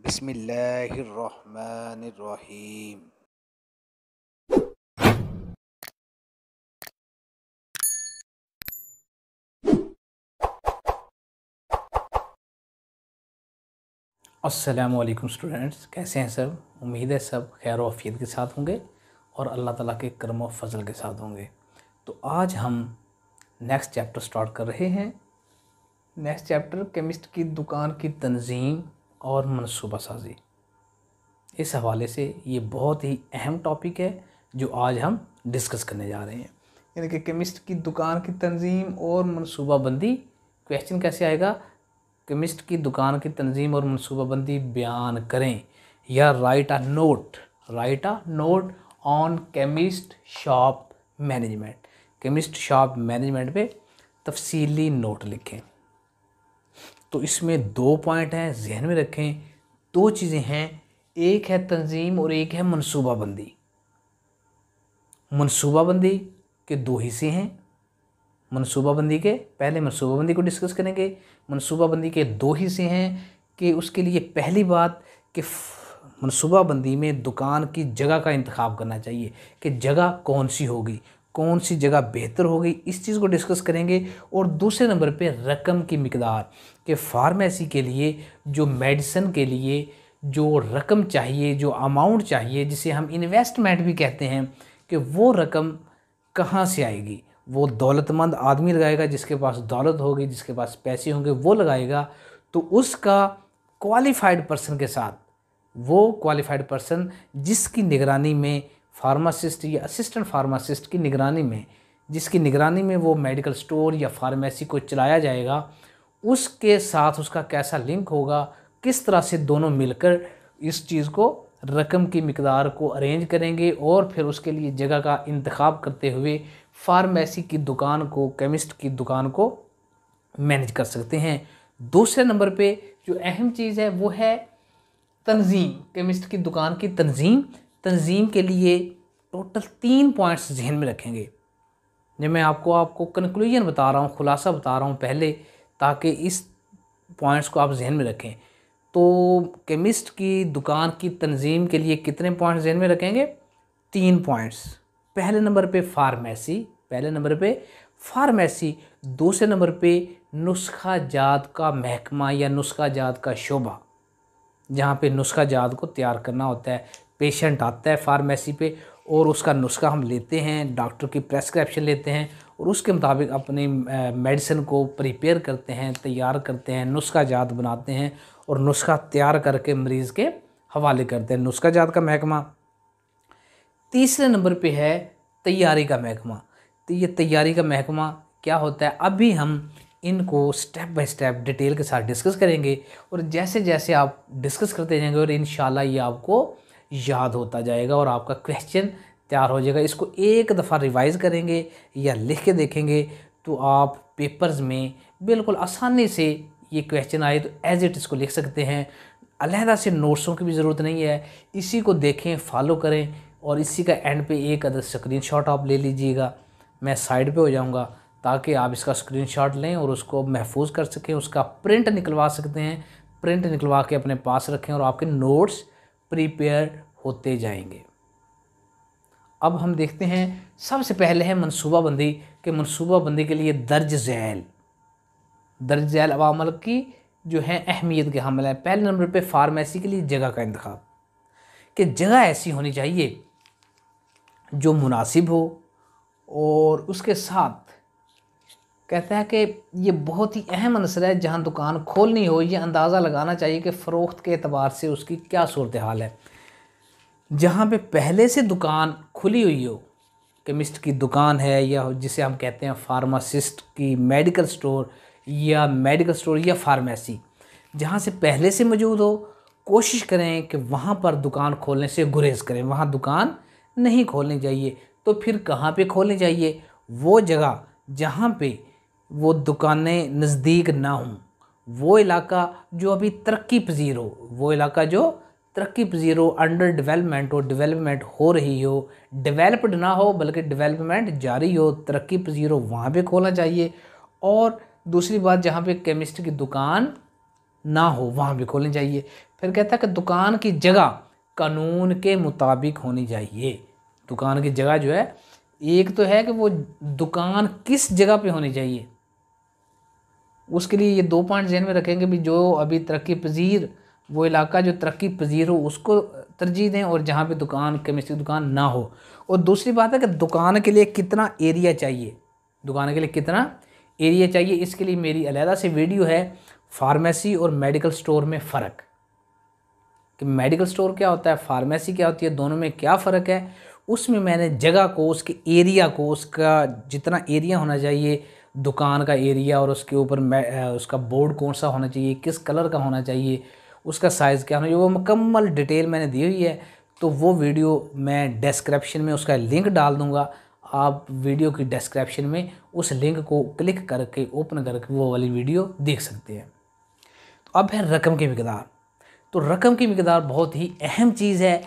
बिसमीम असलकम स्टूडेंट्स कैसे हैं सब उम्मीद है सब खैर वफीत के साथ होंगे और अल्लाह ताला के करम और फजल के साथ होंगे तो आज हम नेक्स्ट चैप्टर स्टार्ट कर रहे हैं नेक्स्ट चैप्टर केमिस्ट की दुकान की तंजीम और मनसूबा साजी इस हवाले से ये बहुत ही अहम टॉपिक है जो आज हम डिस्कस करने जा रहे हैं यानी कि केमिस्ट की दुकान की तंजीम और मनसूबाबंदी क्वेश्चन कैसे आएगा केमिस्ट की दुकान की तंजीम और मनसूबाबंदी बयान करें या write a note write a note on chemist shop management chemist shop management पे तफसीली नोट लिखें तो इसमें दो पॉइंट हैं जहन में रखें दो चीज़ें हैं एक है तंजीम और एक है मनसूबाबंदी मनसूबाबंदी के दो हिस्से हैं मनसूबाबंदी के पहले मनसूबाबंदी को डिस्कस करेंगे मनसूबाबंदी के दो हिस्से हैं कि उसके लिए पहली बात कि मनसूबाबंदी में दुकान की जगह का इंतखब करना चाहिए कि जगह कौन सी होगी कौन सी जगह बेहतर होगी इस चीज़ को डिस्कस करेंगे और दूसरे नंबर पे रकम की मकदार कि फार्मेसी के लिए जो मेडिसन के लिए जो रकम चाहिए जो अमाउंट चाहिए जिसे हम इन्वेस्टमेंट भी कहते हैं कि वो रकम कहाँ से आएगी वो दौलतमंद आदमी लगाएगा जिसके पास दौलत होगी जिसके पास पैसे होंगे वो लगाएगा तो उसका क्वालिफाइड पर्सन के साथ वो क्वालिफाइड पर्सन जिसकी निगरानी में फार्मासिस्ट या असिस्टेंट फार्मासिस्ट की निगरानी में जिसकी निगरानी में वो मेडिकल स्टोर या फार्मेसी को चलाया जाएगा उसके साथ उसका कैसा लिंक होगा किस तरह से दोनों मिलकर इस चीज़ को रकम की मकदार को अरेंज करेंगे और फिर उसके लिए जगह का इंतखब करते हुए फार्मेसी की दुकान को केमिस्ट की दुकान को मैनेज कर सकते हैं दूसरे नंबर पे जो अहम चीज़ है वो है तंजीम केमिस्ट की दुकान की तंजीम तंजीम के लिए टोटल तीन पॉइंट्स जहन में रखेंगे जब मैं आपको आपको कंक्लूजन बता रहा हूँ खुलासा बता रहा हूँ पहले ताकि इस पॉइंट्स को आप जहन में रखें तो केमिस्ट की दुकान की तंजीम के लिए कितने पॉइंट्स जहन में रखेंगे तीन पॉइंट्स पहले नंबर पे फार्मेसी पहले नंबर पे फार्मेसी दूसरे नंबर पे नुस्खा जात का महकमा या नुस्खा जात का शोभा जहाँ पे नुस्खा जात को तैयार करना होता है पेशेंट आता है फार्मेसी पे और उसका नुस्खा हम लेते हैं डॉक्टर की प्रेस्क्रिप्शन लेते हैं और उसके मुताबिक अपनी मेडिसिन को प्रिपेयर करते हैं तैयार करते हैं नुस्खा जात बनाते हैं और नुस्खा तैयार करके मरीज़ के हवाले करते हैं नुस्खा जात का महकमा तीसरे नंबर पे है तैयारी का महकमा तो ये तैयारी का महकमा क्या होता है अभी हम इनको स्टेप बाय स्टेप डिटेल के साथ डिस्कस करेंगे और जैसे जैसे आप डिस्कस करते जाएंगे और इन ये आपको याद होता जाएगा और आपका क्वेश्चन तैयार हो जाएगा इसको एक दफ़ा रिवाइज़ करेंगे या लिख के देखेंगे तो आप पेपर्स में बिल्कुल आसानी से ये क्वेश्चन आए तो एज इट इसको लिख सकते हैं अलहदा से नोट्सों की भी ज़रूरत नहीं है इसी को देखें फॉलो करें और इसी का एंड पे एक अदर स्क्रीन आप ले लीजिएगा मैं साइड पे हो जाऊँगा ताकि आप इसका स्क्रीन लें और उसको महफूज कर सकें उसका प्रिंट निकलवा सकते हैं प्रिंट निकलवा के अपने पास रखें और आपके नोट्स प्रिपेयर होते जाएंगे अब हम देखते हैं सबसे पहले है मनसूबा के कि बंदी के लिए दर्ज झैल दर्ज झैल अवामल की जो है अहमियत के हमल है पहले नंबर पे फार्मेसी के लिए जगह का इंतखब कि जगह ऐसी होनी चाहिए जो मुनासिब हो और उसके साथ कहता है कि ये बहुत ही अहम अनसर है जहाँ दुकान खोलनी हो ये अंदाज़ा लगाना चाहिए कि फ़रोख्त के अतबार से उसकी क्या सूरत हाल है जहाँ पे पहले से दुकान खुली हुई हो केमिस्ट की दुकान है या जिसे हम कहते हैं फार्मासिस्ट की मेडिकल स्टोर या मेडिकल स्टोर या फार्मेसी जहाँ से पहले से मौजूद हो कोशिश करें कि वहाँ पर दुकान खोलने से गुरेज़ करें वहाँ दुकान नहीं खोलनी चाहिए तो फिर कहाँ पे खोलनी चाहिए वो जगह जहाँ पे वो दुकानें नज़दीक ना हों वो इलाका जो अभी तरक्की पजीर हो वो इलाका जो तरक्की पजीर हो अंडर डेवलपमेंट हो डेवलपमेंट हो रही हो डेवलप्ड ना हो बल्कि डेवलपमेंट जारी हो तरक्की पजीर हो वहाँ पर खोलना चाहिए और दूसरी बात जहाँ पर केमिस्ट की दुकान ना हो वहाँ भी खोलनी चाहिए फिर कहता है कि दुकान की जगह कानून के मुताबिक होनी चाहिए दुकान की जगह जो है एक तो है कि वो दुकान किस जगह पे होनी चाहिए उसके लिए ये दो पॉइंट जहन में रखेंगे भी जो अभी तरक्की पजीर वो इलाका जो तरक्की पजीर हो उसको तरजीह दें और जहाँ पर दुकान केमिस्ट्री दुकान ना हो और दूसरी बात है कि दुकान के लिए कितना एरिया चाहिए दुकान के लिए कितना एरिया चाहिए इसके लिए मेरी अलहदा से वीडियो है फार्मेसी और मेडिकल स्टोर में फ़र्क कि मेडिकल स्टोर क्या होता है फार्मेसी क्या होती है दोनों में क्या फ़र्क है उसमें मैंने जगह को उसके एरिया को उसका जितना एरिया होना चाहिए दुकान का एरिया और उसके ऊपर उसका बोर्ड कौन सा होना चाहिए किस कलर का होना चाहिए उसका साइज़ क्या होना चाहिए वो मुकम्मल डिटेल मैंने दी हुई है तो वो वीडियो मैं डिस्क्रिप्शन में उसका लिंक डाल दूँगा आप वीडियो की डिस्क्रिप्शन में उस लिंक को क्लिक करके ओपन करके वो वाली वीडियो देख सकते हैं तो अब है रकम की मकदार तो रकम की मकदार बहुत ही अहम चीज़ है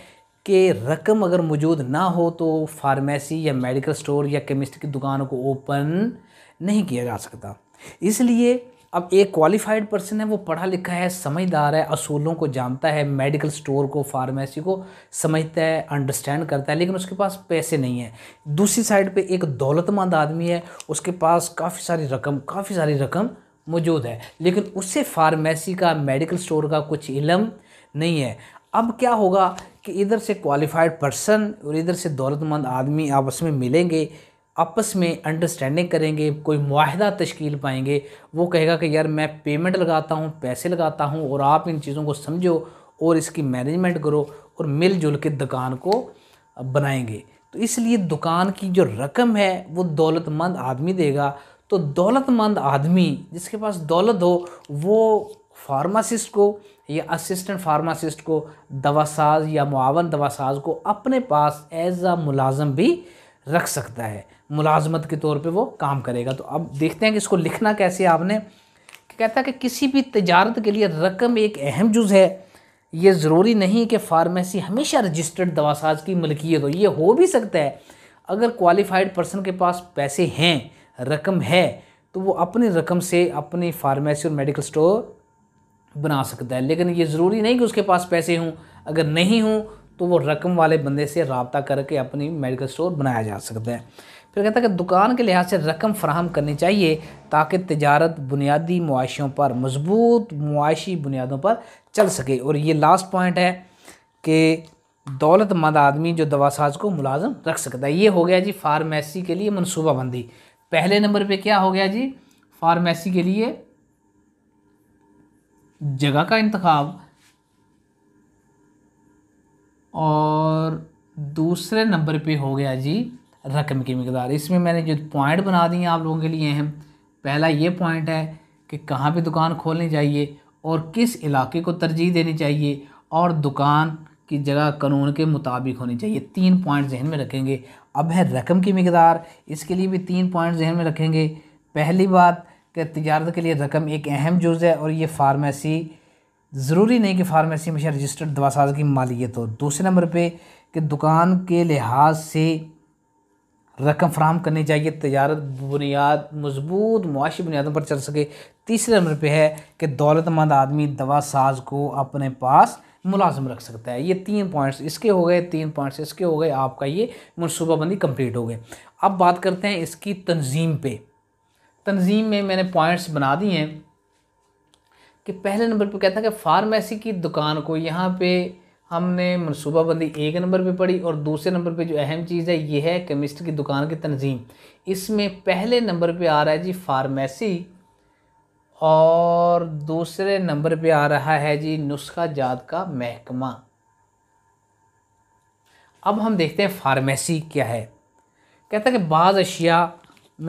कि रकम अगर मौजूद ना हो तो फार्मेसी या मेडिकल स्टोर या केमिस्ट की दुकान को ओपन नहीं किया जा सकता इसलिए अब एक क्वालिफाइड पर्सन है वो पढ़ा लिखा है समझदार है असूलों को जानता है मेडिकल स्टोर को फार्मेसी को समझता है अंडरस्टैंड करता है लेकिन उसके पास पैसे नहीं है दूसरी साइड पे एक दौलतमंद आदमी है उसके पास काफ़ी सारी रकम काफ़ी सारी रकम मौजूद है लेकिन उससे फार्मेसी का मेडिकल स्टोर का कुछ इलम नहीं है अब क्या होगा कि इधर से क्वालिफाइड पर्सन और इधर से दौलतमंद आदमी आपस में मिलेंगे आपस में अंडरस्टैंडिंग करेंगे कोई माहदा तश्कील पाएंगे वो कहेगा कि यार मैं पेमेंट लगाता हूँ पैसे लगाता हूँ और आप इन चीज़ों को समझो और इसकी मैनेजमेंट करो और मिलजुल के दुकान को बनाएंगे तो इसलिए दुकान की जो रकम है वो दौलतमंद आदमी देगा तो दौलतमंद आदमी जिसके पास दौलत हो वो फार्मासिस्ट को या असिस्टेंट फार्मासिस्ट को दवासाज या मुआवन दवासाज को अपने पास एज आ मुलाजम भी रख सकता है मुलाजमत के तौर पे वो काम करेगा तो अब देखते हैं कि इसको लिखना कैसे आपने कहता है कि किसी भी तजारत के लिए रकम एक अहम जुज़ है ये ज़रूरी नहीं कि फार्मेसी हमेशा रजिस्टर्ड दवासाज की मलकियत हो ये हो भी सकता है अगर क्वालिफाइड पर्सन के पास पैसे हैं रकम है तो वो अपनी रकम से अपनी फार्मेसी और मेडिकल स्टोर बना सकता है लेकिन ये ज़रूरी नहीं कि उसके पास पैसे हों अगर नहीं हों तो वो रकम वाले बंदे से रबता करके अपनी मेडिकल स्टोर बनाया जा सकता है फिर कहता है कि दुकान के लिहाज से रकम फ्राहम करनी चाहिए ताकि तजारत बुनियादी मुआशियों पर मजबूत मुआशी बुनियादों पर चल सके और ये लास्ट पॉइंट है कि दौलतमंद आदमी जो दवासाज को मुलाजम रख सकता है ये हो गया जी फार्मेसी के लिए मनसूबाबंदी पहले नंबर पे क्या हो गया जी फार्मेसी के लिए जगह का इंतखब और दूसरे नंबर पे हो गया जी रकम की मकदार इसमें मैंने जो पॉइंट बना दिए आप लोगों के लिए अहम पहला ये पॉइंट है कि कहाँ पर दुकान खोलनी चाहिए और किस इलाके को तरजीह देनी चाहिए और दुकान की जगह कानून के मुताबिक होनी चाहिए तीन पॉइंट जहन में रखेंगे अब है रकम की मकदार इसके लिए भी तीन पॉइंट जहन में रखेंगे पहली बात कि तजारत के लिए रकम एक अहम जुज़ है और ये फार्मेसी ज़रूरी नहीं कि फार्मेसी में रजिस्टर्ड दवासाज की मालियत हो दूसरे नंबर पर कि दुकान के लिहाज से रकम फ्राहम करनी चाहिए तजारत बुनियाद मजबूत मुआशी बुनियादों पर चल सके तीसरे नंबर पर है कि दौलतमंद आदमी दवा साज को अपने पास मुलाजम रख सकता है ये तीन पॉइंट्स इसके हो गए तीन पॉइंट्स इसके हो गए आपका ये मनसूबाबंदी कम्प्लीट हो गए अब बात करते हैं इसकी तंजीम पर तंजीम में मैंने पॉइंट्स बना दिए हैं कि पहले नंबर पर कहता है कि फार्मेसी की दुकान को यहाँ पर हमने मनसूबाबंदी एक नंबर पे पढ़ी और दूसरे नंबर पे जो अहम चीज़ है ये है केमिस्ट की दुकान की तंजीम इसमें पहले नंबर पे आ रहा है जी फार्मेसी और दूसरे नंबर पे आ रहा है जी नुस्खा जात का महकमा अब हम देखते हैं फार्मेसी क्या है कहता है कि बाज़ अशिया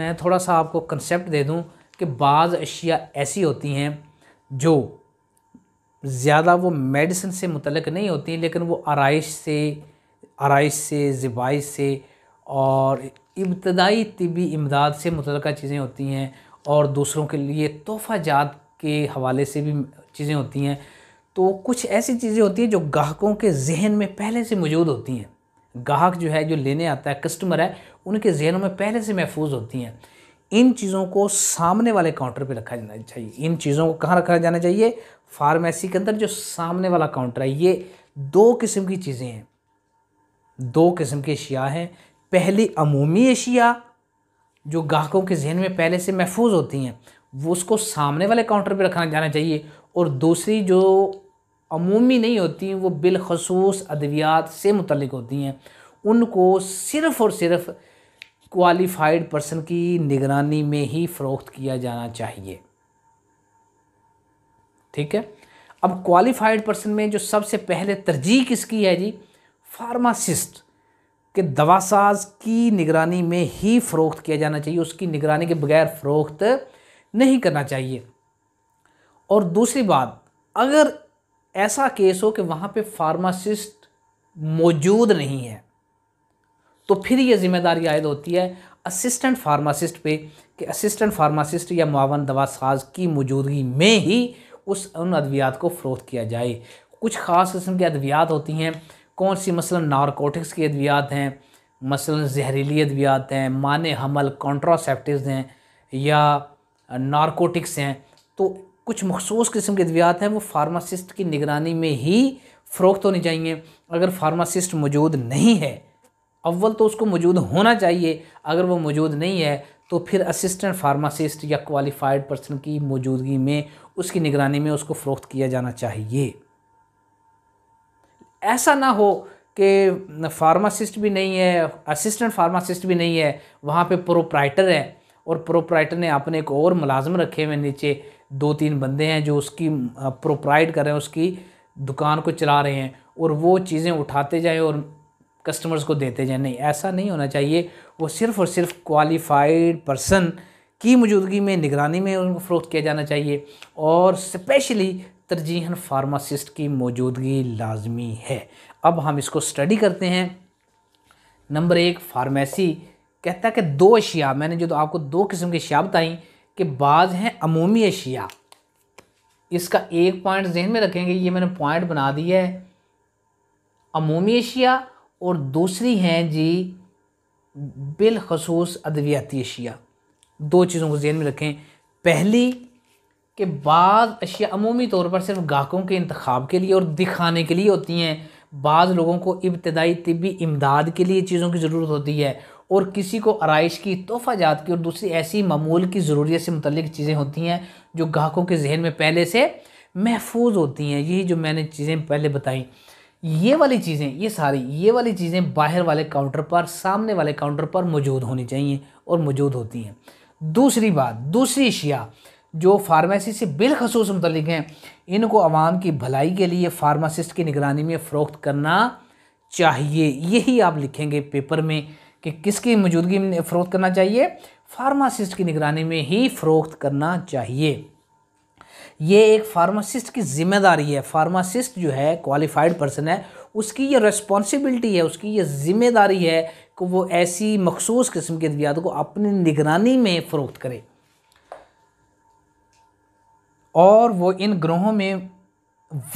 मैं थोड़ा सा आपको कंसेप्ट दे दूँ कि बाज़ अशिया ऐसी होती हैं जो ज़्यादा वो मेडिसिन से मुतलक नहीं होती हैं लेकिन वो आरइश से आरइश से ज़बाइश से और इब्तदाई तबी इमदाद से मुतल चीज़ें होती हैं और दूसरों के लिए तोहफ़ा जात के हवाले से भी चीज़ें होती हैं तो कुछ ऐसी चीज़ें होती हैं जो गाहकों के जहन में पहले से मौजूद होती हैं गाहक जो है जो लेने आता है कस्टमर है उनके जहनों में पहले से महफूज होती हैं इन चीज़ों को सामने वाले काउंटर पे रखा जाना चाहिए इन चीज़ों को कहाँ रखा जाना चाहिए फार्मेसी के अंदर जो सामने वाला काउंटर है ये दो किस्म की चीज़ें हैं दो किस्म की अशिया हैं पहली अमूमी अशिया जो ग्राहकों के जहन में पहले से महफूज होती हैं वो उसको सामने वाले काउंटर पर रखा जाना चाहिए और दूसरी जो अमूमी नहीं होती वो बिलखसूस अद्वियात से मुतलिक होती हैं उनको सिर्फ़ और सिर्फ़ क्वालिफाइड पर्सन की निगरानी में ही फ़रोख्त किया जाना चाहिए ठीक है अब क्वालिफाइड पर्सन में जो सबसे पहले तरजीह किसकी है जी फार्मासिस्ट के दवासाज की निगरानी में ही फ़रोख्त किया जाना चाहिए उसकी निगरानी के बगैर फ़रोख्त नहीं करना चाहिए और दूसरी बात अगर ऐसा केस हो कि वहाँ पे फार्मासिस्ट मौजूद नहीं है तो फिर ये ज़िम्मेदारी आयद होती है असिस्टेंट फार्मासिस्ट पे कि असिस्टेंट फार्मासिस्ट या मावन दवा साज की मौजूदगी में ही उस उन अद्वियात को फ़रोख किया जाए कुछ ख़ास किस्म की अद्वियात होती हैं कौन सी मसलन नारकोटिक्स की अद्वियात हैं मसलन जहरीली अद्वियात हैं मान हमल कॉन्ट्रासेप्टिव हैं या नारकोटिक्स हैं तो कुछ मखसूस किस्म के अद्वियात हैं वो फार्मासिस्ट की निगरानी में ही फ़रोख्त तो होनी चाहिए अगर फार्मासिस्ट मौजूद नहीं है अव्वल तो उसको मौजूद होना चाहिए अगर वो मौजूद नहीं है तो फिर असिस्टेंट फार्मासिस्ट या क्वालिफाइड पर्सन की मौजूदगी में उसकी निगरानी में उसको फ़रोख्त किया जाना चाहिए ऐसा ना हो कि फार्मासिस्ट भी नहीं है असिस्टेंट फार्मासिस्ट भी नहीं है वहाँ पे प्रोप्राइटर है और प्रोप्राइटर ने अपने एक और मुलाजम रखे हुए नीचे दो तीन बंदे हैं जो उसकी प्रोप्राइड कर रहे हैं उसकी दुकान को चला रहे हैं और वो चीज़ें उठाते जाएँ और कस्टमर्स को देते जाए नहीं ऐसा नहीं होना चाहिए वो सिर्फ़ और सिर्फ क्वालिफाइड पर्सन की मौजूदगी में निगरानी में उनको फ़रोख्त किया जाना चाहिए और स्पेशली तरजीहन फार्मासिस्ट की मौजूदगी लाजमी है अब हम इसको स्टडी करते हैं नंबर एक फार्मेसी कहता है कि दो अशिया मैंने जो तो आपको दो किस्म की अशिया बताई कि बाज़ हैं अमूमी अशिया इसका एक पॉइंट जहन में रखेंगे ये मैंने पॉइंट बना दिया है अमूमी अशिया और दूसरी हैं जी बिलखसूस अदवियाती अशिया दो चीज़ों को जहन में रखें पहली कि बाद अशिया अमूमी तौर पर सिर्फ गाहकों के इंतखब के लिए और दिखाने के लिए होती हैं बाज़ लोगों को इब्तदाई तबी इमदाद के लिए चीज़ों की ज़रूरत होती है और किसी को आरइश की तोहफ़ा जात की और दूसरी ऐसी मामूल की ज़रूरत से मतलब चीज़ें होती हैं जो गाहकों के जहन में पहले से महफूज होती हैं यही जो मैंने चीज़ें पहले बताई ये वाली चीज़ें ये सारी ये वाली चीज़ें बाहर वाले काउंटर पर सामने वाले काउंटर पर मौजूद होनी चाहिए और मौजूद होती हैं दूसरी बात दूसरी अशिया जो फार्मेसी से बिलखसूस मतलब हैं इनको आवाम की भलाई के लिए फार्मासिस्ट की निगरानी में फ़रोख्त करना चाहिए यही आप लिखेंगे पेपर में कि किसकी मौजूदगी में फ़रोख्त करना चाहिए फार्मासिस्ट की निगरानी में ही फ़रोख्त करना चाहिए ये एक फार्मासिस्ट की जिम्मेदारी है फार्मासिस्ट जो है क्वालिफाइड पर्सन है उसकी ये रिस्पॉन्सिबिलिटी है उसकी ये जिम्मेदारी है कि वो ऐसी मखसूस किस्म के अद्वियात को अपनी निगरानी में फ़रोख्त करे और वो इन ग्रहों में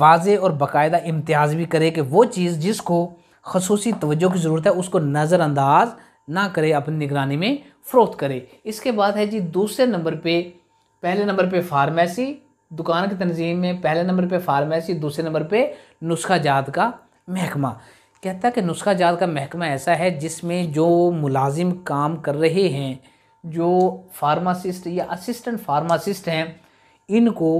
वाज और बाकायदा इम्तियाज़ भी करे कि वो चीज़ जिसको खसूस तवज्जो की ज़रूरत है उसको नज़रअंदाज ना करे अपनी निगरानी में फ़रोख्त करे इसके बाद है जी दूसरे नंबर पर पहले नंबर पर फार्मेसी दुकान की तनजीम में पहले नंबर पे फार्मेसी दूसरे नंबर पे नुस्खा जात का महकमा कहता है कि नुस्खा जात का महकमा ऐसा है जिसमें जो मुलाजिम काम कर रहे हैं जो फार्मासिस्ट या असिस्टेंट फार्मासिस्ट हैं इनको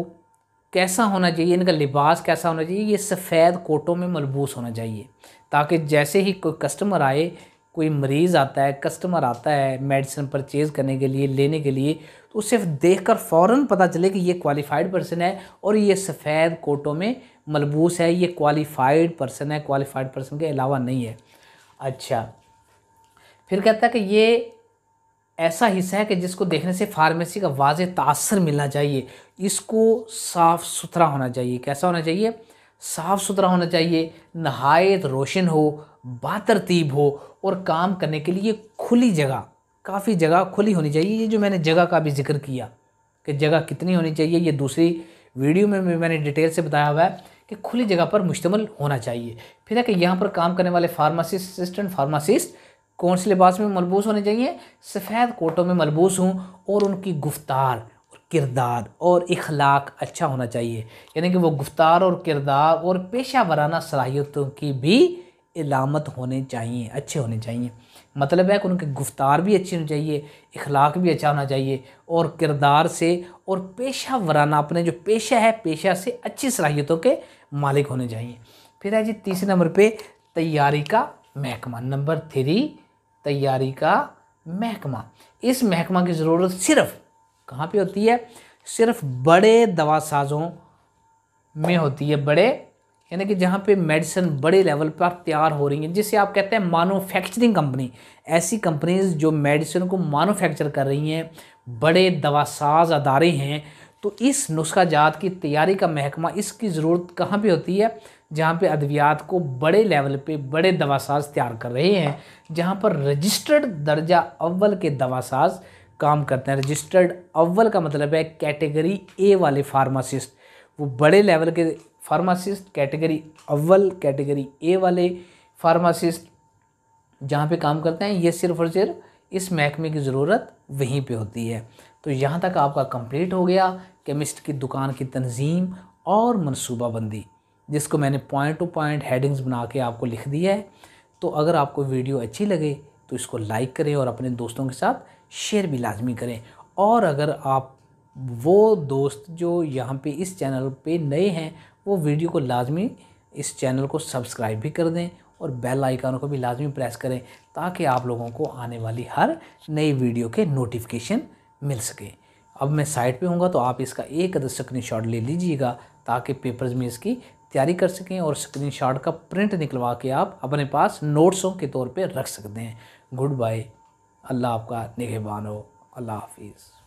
कैसा होना चाहिए इनका लिबास कैसा होना चाहिए ये सफ़ेद कोटों में मलबूस होना चाहिए ताकि जैसे ही कोई कस्टमर आए कोई मरीज़ आता है कस्टमर आता है मेडिसिन परचेज़ करने के लिए लेने के लिए तो सिर्फ देख कर फ़ौर पता चले कि ये क्वालिफाइड पर्सन है और ये सफ़ेद कोटों में मलबूस है ये क्वालिफाइड पर्सन है क्वालिफाइड पर्सन के अलावा नहीं है अच्छा फिर कहता है कि ये ऐसा हिस्सा है कि जिसको देखने से फार्मेसी का वाज तासर मिलना चाहिए इसको साफ़ सुथरा होना चाहिए कैसा होना चाहिए साफ़ सुथरा होना चाहिए नहायत रोशन हो बातरतीब हो और काम करने के लिए खुली जगह काफ़ी जगह खुली होनी चाहिए ये जो मैंने जगह का भी जिक्र किया कि जगह कितनी होनी चाहिए ये दूसरी वीडियो में भी मैंने डिटेल से बताया हुआ है कि खुली जगह पर मुश्तमल होना चाहिए फिर है कि यहाँ पर काम करने वाले फार्मासिस्ट असिस्टेंट फार्मासिस्ट कौन से लिबास में मलबूस होने चाहिए सफ़ेद कोटों में मलबूस हों और उनकी गुफ्तार किरदार और इखलाक अच्छा होना चाहिए यानी कि वो गुफ्तार और किरदार और पेशा वराना सलाहियतों की भी इलामत होने चाहिए अच्छे होने चाहिए मतलब है कि उनके गुफ्तार भी अच्छी होनी चाहिए इखलाक भी अच्छा होना चाहिए और किरदार से और पेशा वराना अपने जो पेशा है पेशा से अच्छी सलाहियतों के मालिक होने चाहिए फिर है जी तीसरे नंबर पर तैयारी का महकमा नंबर थ्री तैयारी का महकमा इस महकमा की ज़रूरत सिर्फ़ कहाँ पे होती है सिर्फ बड़े दवा साजों में होती है बड़े यानी कि जहाँ पे मेडिसिन बड़े लेवल पर तैयार हो रही है जिसे आप कहते हैं मैनुफैक्चरिंग कंपनी ऐसी कंपनीज जो मेडिसिन को मैनुफैक्चर कर रही हैं बड़े दवासाज अदारे हैं तो इस नुस्खा जात की तैयारी का महकमा इसकी ज़रूरत कहाँ पे होती है जहाँ पे अद्वियात को बड़े लेवल पे बड़े दवासाज तैयार कर रहे हैं जहाँ पर रजिस्टर्ड दर्जा अव्वल के दवासाज काम करते हैं रजिस्टर्ड अव्वल का मतलब है कैटेगरी ए वाले फार्मासिस्ट वो बड़े लेवल के फार्मासिस्ट कैटेगरी अव्वल कैटेगरी ए वाले फार्मासिस्ट जहाँ पे काम करते हैं ये सिर्फ और सिर्फ इस महकमे की ज़रूरत वहीं पे होती है तो यहाँ तक आपका कंप्लीट हो गया केमिस्ट की दुकान की तंजीम और मनसूबाबंदी जिसको मैंने पॉइंट टू पॉइंट हेडिंग्स बना के आपको लिख दिया है तो अगर आपको वीडियो अच्छी लगे तो इसको लाइक करें और अपने दोस्तों के साथ शेयर भी लाजमी करें और अगर आप वो दोस्त जो यहाँ पे इस चैनल पे नए हैं वो वीडियो को लाजमी इस चैनल को सब्सक्राइब भी कर दें और बेल आइकन को भी लाजमी प्रेस करें ताकि आप लोगों को आने वाली हर नई वीडियो के नोटिफिकेशन मिल सके अब मैं साइट पे हूँगा तो आप इसका एक अदर स्क्रीन शॉट ले लीजिएगा ताकि पेपर्स में इसकी तैयारी कर सकें और स्क्रीन शॉट का प्रिंट निकलवा के आप अपने पास नोट्सों के तौर पर रख सकते हैं गुड बाय अल्लाह आपका निगहबान हो अल्लाह हाफिज़